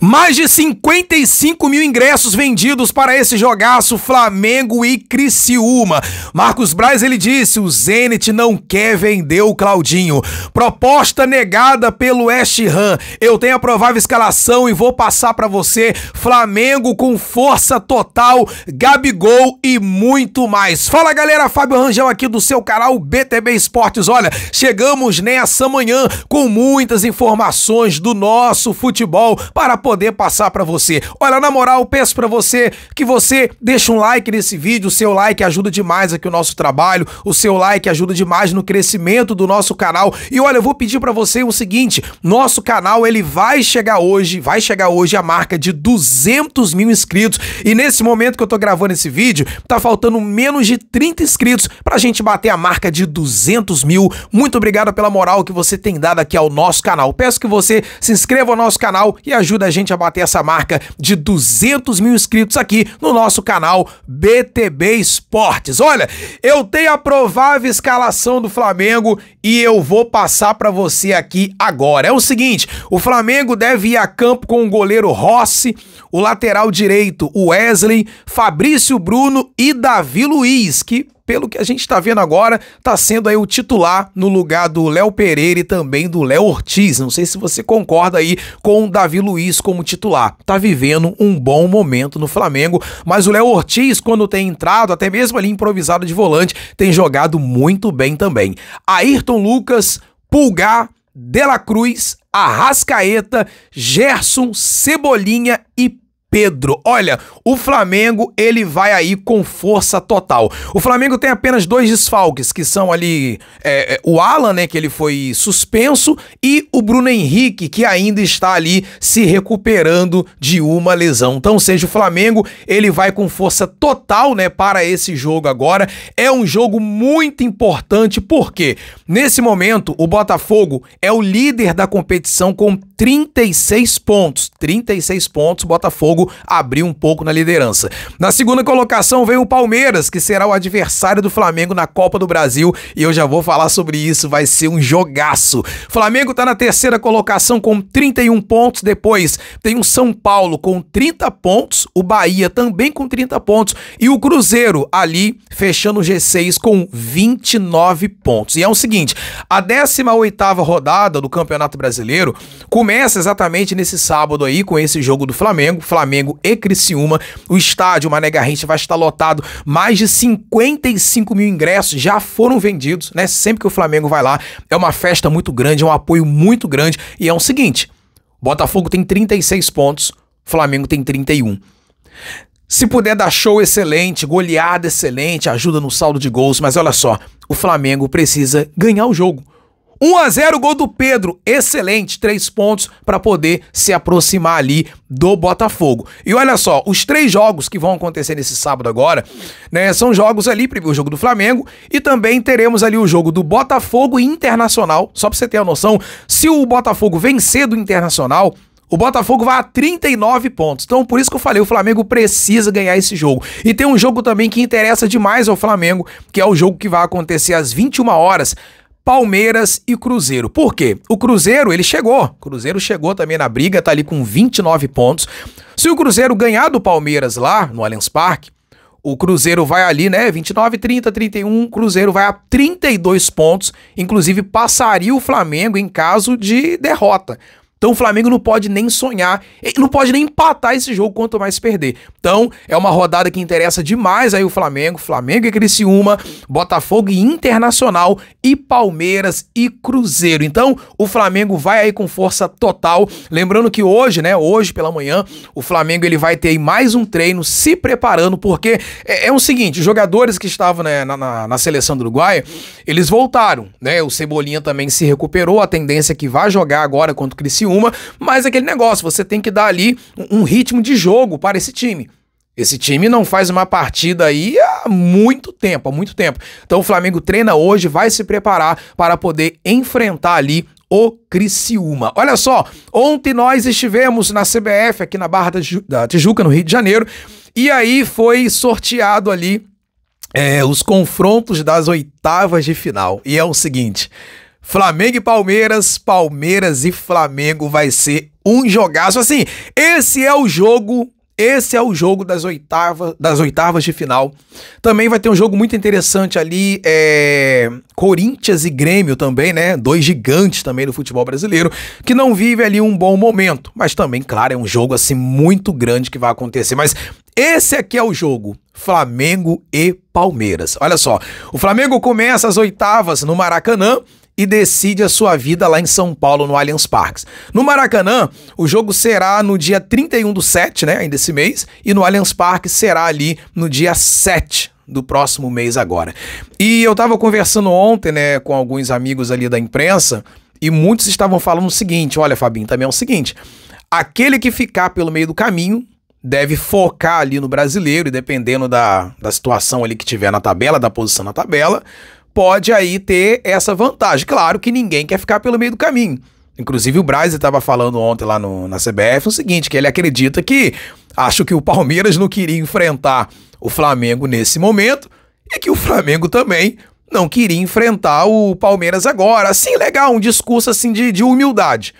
Mais de 55 mil ingressos vendidos para esse jogaço Flamengo e Criciúma. Marcos Braz ele disse: o Zenit não quer vender o Claudinho. Proposta negada pelo West Ham. Eu tenho a provável escalação e vou passar para você. Flamengo com força total, Gabigol e muito mais. Fala galera, Fábio Rangel aqui do seu canal BTB Esportes. Olha, chegamos nessa manhã com muitas informações do nosso futebol para poder passar para você. Olha, na moral, peço para você que você deixe um like nesse vídeo, o seu like ajuda demais aqui o nosso trabalho, o seu like ajuda demais no crescimento do nosso canal. E olha, eu vou pedir para você o seguinte, nosso canal ele vai chegar hoje, vai chegar hoje a marca de 200 mil inscritos e nesse momento que eu tô gravando esse vídeo, tá faltando menos de 30 inscritos pra gente bater a marca de 200 mil. Muito obrigado pela moral que você tem dado aqui ao nosso canal. Peço que você se inscreva no nosso canal e ajude a gente abater bater essa marca de 200 mil inscritos aqui no nosso canal BTB Esportes. Olha, eu tenho a provável escalação do Flamengo e eu vou passar para você aqui agora. É o seguinte, o Flamengo deve ir a campo com o goleiro Rossi, o lateral direito o Wesley, Fabrício Bruno e Davi Luiz, que pelo que a gente está vendo agora, está sendo aí o titular no lugar do Léo Pereira e também do Léo Ortiz. Não sei se você concorda aí com o Davi Luiz como titular. Tá vivendo um bom momento no Flamengo, mas o Léo Ortiz, quando tem entrado, até mesmo ali improvisado de volante, tem jogado muito bem também. Ayrton Lucas, Pulgar, Dela Cruz, Arrascaeta, Gerson, Cebolinha e Pedro. Olha, o Flamengo ele vai aí com força total. O Flamengo tem apenas dois desfalques, que são ali é, é, o Alan, né, que ele foi suspenso, e o Bruno Henrique, que ainda está ali se recuperando de uma lesão. Então, seja o Flamengo, ele vai com força total, né, para esse jogo agora. É um jogo muito importante porque nesse momento o Botafogo é o líder da competição com 36 pontos. 36 pontos, Botafogo abriu um pouco na liderança. Na segunda colocação vem o Palmeiras, que será o adversário do Flamengo na Copa do Brasil, e eu já vou falar sobre isso, vai ser um jogaço. Flamengo está na terceira colocação com 31 pontos, depois tem o São Paulo com 30 pontos, o Bahia também com 30 pontos e o Cruzeiro ali fechando o G6 com 29 pontos. E é o seguinte, a 18ª rodada do Campeonato Brasileiro começa exatamente nesse sábado aí com esse jogo do Flamengo, Flamengo Flamengo e Criciúma. O estádio Mané Garrincha vai estar lotado. Mais de 55 mil ingressos já foram vendidos, né? Sempre que o Flamengo vai lá, é uma festa muito grande, é um apoio muito grande. E é o seguinte: Botafogo tem 36 pontos, Flamengo tem 31. Se puder dar show excelente, goleada excelente, ajuda no saldo de gols, mas olha só, o Flamengo precisa ganhar o jogo. 1 a 0 gol do Pedro, excelente, três pontos para poder se aproximar ali do Botafogo. E olha só, os três jogos que vão acontecer nesse sábado agora, né, são jogos ali, o jogo do Flamengo e também teremos ali o jogo do Botafogo Internacional, só para você ter a noção, se o Botafogo vencer do Internacional, o Botafogo vai a 39 pontos. Então, por isso que eu falei, o Flamengo precisa ganhar esse jogo. E tem um jogo também que interessa demais ao Flamengo, que é o jogo que vai acontecer às 21 horas Palmeiras e Cruzeiro. Por quê? O Cruzeiro, ele chegou. O Cruzeiro chegou também na briga, tá ali com 29 pontos. Se o Cruzeiro ganhar do Palmeiras lá no Allianz Parque, o Cruzeiro vai ali, né? 29, 30, 31. Cruzeiro vai a 32 pontos. Inclusive, passaria o Flamengo em caso de derrota. Então o Flamengo não pode nem sonhar, não pode nem empatar esse jogo, quanto mais perder. Então é uma rodada que interessa demais aí o Flamengo, Flamengo e Criciúma, Botafogo e Internacional e Palmeiras e Cruzeiro. Então o Flamengo vai aí com força total. Lembrando que hoje, né, hoje pela manhã, o Flamengo ele vai ter aí mais um treino se preparando, porque é, é o seguinte, os jogadores que estavam né, na, na, na seleção do Uruguai, eles voltaram, né? O Cebolinha também se recuperou, a tendência é que vai jogar agora contra o Criciúma uma, mas aquele negócio, você tem que dar ali um ritmo de jogo para esse time. Esse time não faz uma partida aí há muito tempo, há muito tempo. Então o Flamengo treina hoje, vai se preparar para poder enfrentar ali o Criciúma. Olha só, ontem nós estivemos na CBF aqui na Barra da Tijuca, no Rio de Janeiro, e aí foi sorteado ali é, os confrontos das oitavas de final. E é o seguinte. Flamengo e Palmeiras, Palmeiras e Flamengo vai ser um jogaço. Assim, esse é o jogo, esse é o jogo das oitavas, das oitavas de final. Também vai ter um jogo muito interessante ali, é, Corinthians e Grêmio também, né? Dois gigantes também do futebol brasileiro, que não vive ali um bom momento. Mas também, claro, é um jogo assim muito grande que vai acontecer. Mas esse aqui é o jogo. Flamengo e Palmeiras. Olha só, o Flamengo começa as oitavas no Maracanã e decide a sua vida lá em São Paulo, no Allianz Parques. No Maracanã, o jogo será no dia 31 do 7, né, ainda esse mês, e no Allianz Parque será ali no dia 7, do próximo mês agora. E eu estava conversando ontem, né, com alguns amigos ali da imprensa, e muitos estavam falando o seguinte: olha, Fabinho, também é o seguinte: aquele que ficar pelo meio do caminho deve focar ali no brasileiro, e dependendo da, da situação ali que tiver na tabela, da posição na tabela, pode aí ter essa vantagem. Claro que ninguém quer ficar pelo meio do caminho. Inclusive o Braz estava falando ontem lá no, na CBF o seguinte, que ele acredita que Acho que o Palmeiras não queria enfrentar o Flamengo nesse momento e que o Flamengo também não queria enfrentar o Palmeiras agora. Assim, legal, um discurso assim de, de humildade.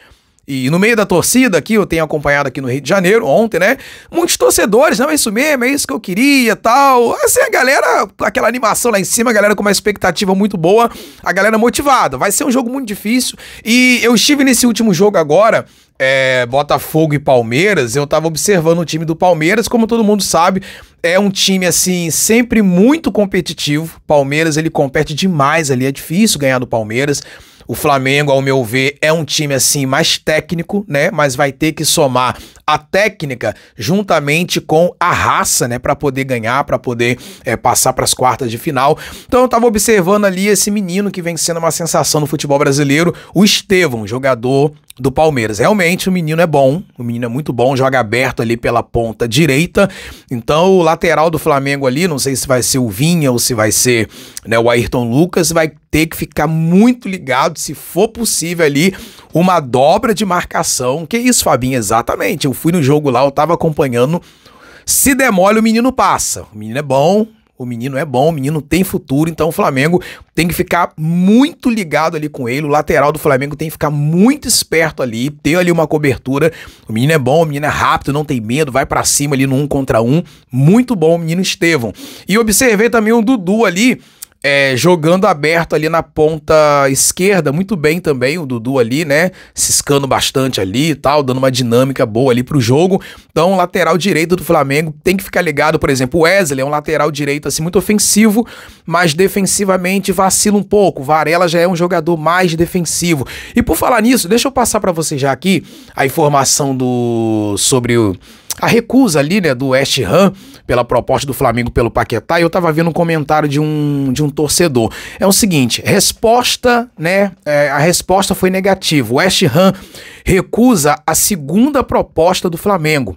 E no meio da torcida aqui, eu tenho acompanhado aqui no Rio de Janeiro ontem, né? Muitos torcedores, não, é isso mesmo, é isso que eu queria, tal. Assim, a galera, aquela animação lá em cima, a galera com uma expectativa muito boa, a galera motivada. Vai ser um jogo muito difícil. E eu estive nesse último jogo agora, é, Botafogo e Palmeiras, eu tava observando o time do Palmeiras, como todo mundo sabe, é um time assim sempre muito competitivo. Palmeiras ele compete demais ali, é difícil ganhar do Palmeiras. O Flamengo, ao meu ver, é um time assim mais técnico, né? Mas vai ter que somar a técnica juntamente com a raça, né, para poder ganhar, para poder é, passar para as quartas de final. Então eu tava observando ali esse menino que vem sendo uma sensação no futebol brasileiro, o Estevão, jogador do Palmeiras. Realmente o menino é bom, o menino é muito bom, joga aberto ali pela ponta direita. Então o lateral do Flamengo ali, não sei se vai ser o Vinha ou se vai ser né, o Ayrton Lucas, vai ter que ficar muito ligado, se for possível ali, uma dobra de marcação. Que isso, Fabinho, exatamente. Eu fui no jogo lá, eu tava acompanhando. Se demole, o menino passa. O menino é bom, o menino é bom, o menino tem futuro, então o Flamengo tem que ficar muito ligado ali com ele. O lateral do Flamengo tem que ficar muito esperto ali, ter ali uma cobertura. O menino é bom, o menino é rápido, não tem medo, vai para cima ali no um contra um. Muito bom o menino Estevão. E observei também o Dudu ali é, jogando aberto ali na ponta esquerda, muito bem também, o Dudu ali, né, ciscando bastante ali e tal, dando uma dinâmica boa ali pro jogo. Então, lateral direito do Flamengo tem que ficar ligado, por exemplo, o Wesley é um lateral direito assim muito ofensivo, mas defensivamente vacila um pouco. Varela já é um jogador mais defensivo. E por falar nisso, deixa eu passar para você já aqui a informação do sobre o a recusa ali, né, do West Ham pela proposta do Flamengo pelo Paquetá. E eu tava vendo um comentário de um, de um um torcedor. É o seguinte, resposta, né? É, a resposta foi negativa. West Ham recusa a segunda proposta do Flamengo.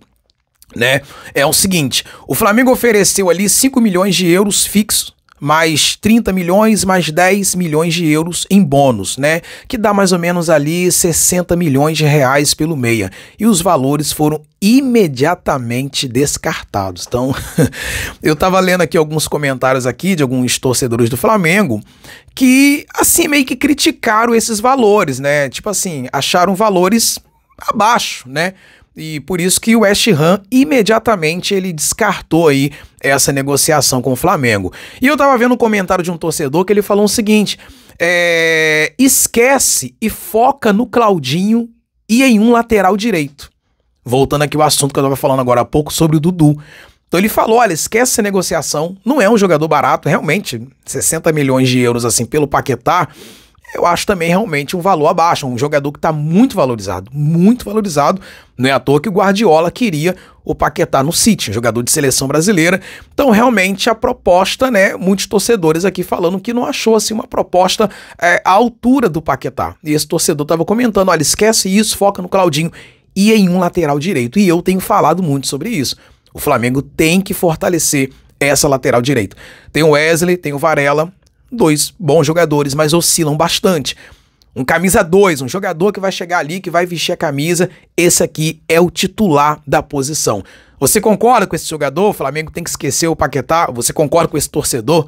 Né? É o seguinte, o Flamengo ofereceu ali 5 milhões de euros fixos mais 30 milhões, mais 10 milhões de euros em bônus, né? Que dá mais ou menos ali 60 milhões de reais pelo meia. E os valores foram imediatamente descartados. Então, eu tava lendo aqui alguns comentários aqui de alguns torcedores do Flamengo que assim meio que criticaram esses valores, né? Tipo assim, acharam valores abaixo, né? E por isso que o West Ham imediatamente ele descartou aí essa negociação com o Flamengo. E eu tava vendo um comentário de um torcedor que ele falou o seguinte: é, esquece e foca no Claudinho e em um lateral direito. Voltando aqui ao assunto que eu tava falando agora há pouco sobre o Dudu. Então ele falou: olha, esquece essa negociação, não é um jogador barato, realmente, 60 milhões de euros assim pelo Paquetá eu acho também realmente um valor abaixo. Um jogador que está muito valorizado, muito valorizado. Não é à toa que o Guardiola queria o Paquetá no City, um jogador de seleção brasileira. Então, realmente, a proposta, né? Muitos torcedores aqui falando que não achou assim uma proposta é, à altura do Paquetá. E esse torcedor estava comentando: olha, esquece isso, foca no Claudinho e em um lateral direito. E eu tenho falado muito sobre isso. O Flamengo tem que fortalecer essa lateral direito Tem o Wesley, tem o Varela, dois bons jogadores, mas oscilam bastante. Um camisa 2, um jogador que vai chegar ali, que vai vestir a camisa, esse aqui é o titular da posição. Você concorda com esse jogador? O Flamengo tem que esquecer o Paquetá? Você concorda com esse torcedor?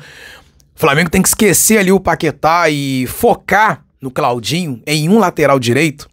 O Flamengo tem que esquecer ali o Paquetá e focar no Claudinho em um lateral direito?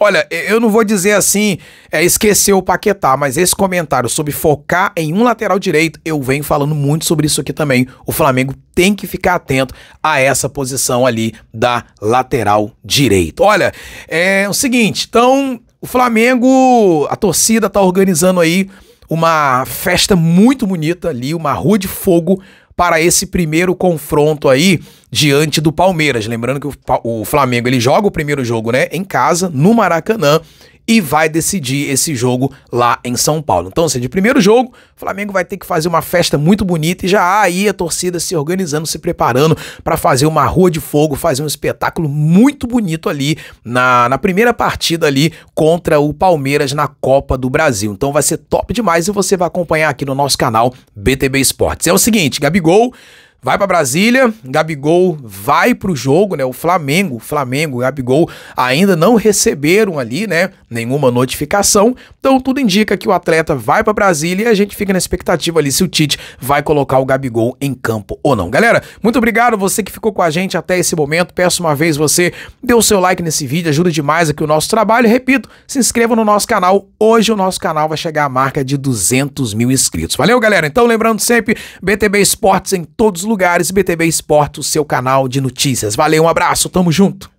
Olha, eu não vou dizer assim, é, esquecer o Paquetá, mas esse comentário sobre focar em um lateral direito, eu venho falando muito sobre isso aqui também. O Flamengo tem que ficar atento a essa posição ali da lateral direito. Olha, é o seguinte, então o Flamengo, a torcida tá organizando aí uma festa muito bonita ali, uma rua de fogo para esse primeiro confronto aí diante do Palmeiras. Lembrando que o, o Flamengo ele joga o primeiro jogo, né, em casa, no Maracanã, e vai decidir esse jogo lá em São Paulo. Então, ou seja, primeiro jogo, o Flamengo vai ter que fazer uma festa muito bonita e já há aí a torcida se organizando, se preparando para fazer uma rua de fogo, fazer um espetáculo muito bonito ali na, na primeira partida ali contra o Palmeiras na Copa do Brasil. Então vai ser top demais e você vai acompanhar aqui no nosso canal BTB Esportes. É o seguinte, Gabigol Vai para Brasília, Gabigol vai para o jogo, né? O Flamengo, Flamengo, Gabigol ainda não receberam ali, né? Nenhuma notificação. Então tudo indica que o atleta vai para Brasília e a gente fica na expectativa ali se o Tite vai colocar o Gabigol em campo ou não. Galera, muito obrigado você que ficou com a gente até esse momento. Peço uma vez você dê o seu like nesse vídeo, ajuda demais aqui o nosso trabalho. repito, se inscreva no nosso canal. Hoje o nosso canal vai chegar à marca de 200 mil inscritos. Valeu, galera. Então lembrando sempre BTB Esportes em todos os lugares, BTB Esporte, o seu canal de notícias. Valeu, um abraço, tamo junto!